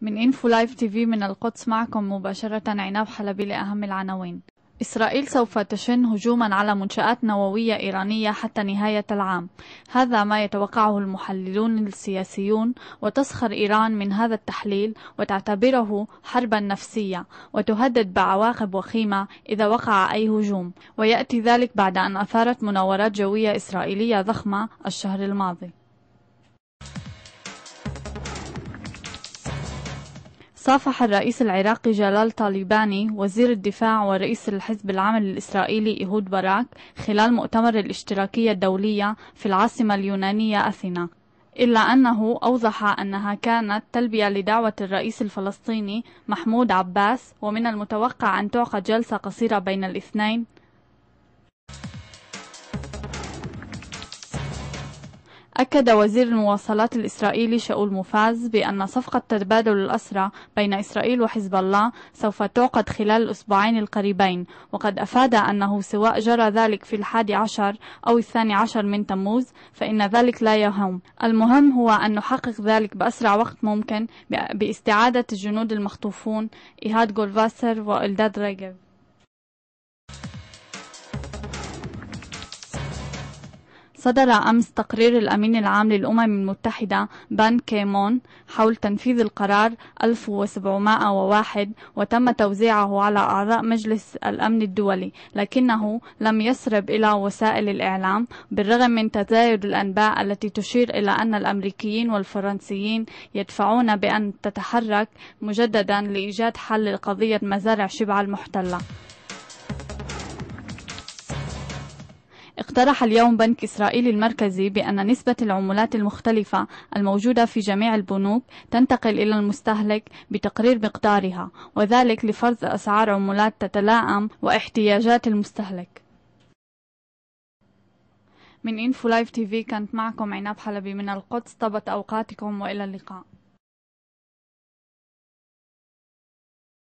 من انفو لايف تي في من القدس معكم مباشرة عناب حلبي لأهم العناوين إسرائيل سوف تشن هجوما على منشآت نووية إيرانية حتى نهاية العام هذا ما يتوقعه المحللون السياسيون وتسخر إيران من هذا التحليل وتعتبره حربا نفسية وتهدد بعواقب وخيمة إذا وقع أي هجوم ويأتي ذلك بعد أن أثارت مناورات جوية إسرائيلية ضخمة الشهر الماضي صافح الرئيس العراقي جلال طالباني وزير الدفاع ورئيس الحزب العمل الإسرائيلي إيهود باراك خلال مؤتمر الاشتراكية الدولية في العاصمة اليونانية أثينا إلا أنه أوضح أنها كانت تلبية لدعوة الرئيس الفلسطيني محمود عباس ومن المتوقع أن تعقد جلسة قصيرة بين الاثنين أكد وزير المواصلات الإسرائيلي شاول مفاز بأن صفقة تبادل الأسرى بين إسرائيل وحزب الله سوف تعقد خلال الأسبوعين القريبين وقد أفاد أنه سواء جرى ذلك في الحادي عشر أو الثاني عشر من تموز فإن ذلك لا يهم المهم هو أن نحقق ذلك بأسرع وقت ممكن باستعادة الجنود المخطوفون إيهاد جولفاسر وإلداد ريجف صدر أمس تقرير الأمين العام للأمم المتحدة بان كيمون حول تنفيذ القرار 1701 وتم توزيعه على أعضاء مجلس الأمن الدولي لكنه لم يسرب إلى وسائل الإعلام بالرغم من تزايد الأنباء التي تشير إلى أن الأمريكيين والفرنسيين يدفعون بأن تتحرك مجددا لإيجاد حل لقضية مزارع شبع المحتلة اقترح اليوم بنك إسرائيل المركزي بأن نسبة العملات المختلفة الموجودة في جميع البنوك تنتقل إلى المستهلك بتقرير مقدارها وذلك لفرض أسعار عملات تتلائم واحتياجات المستهلك من إنفو لايف تي في كانت معكم عناب حلبي من القدس طبت أوقاتكم وإلى اللقاء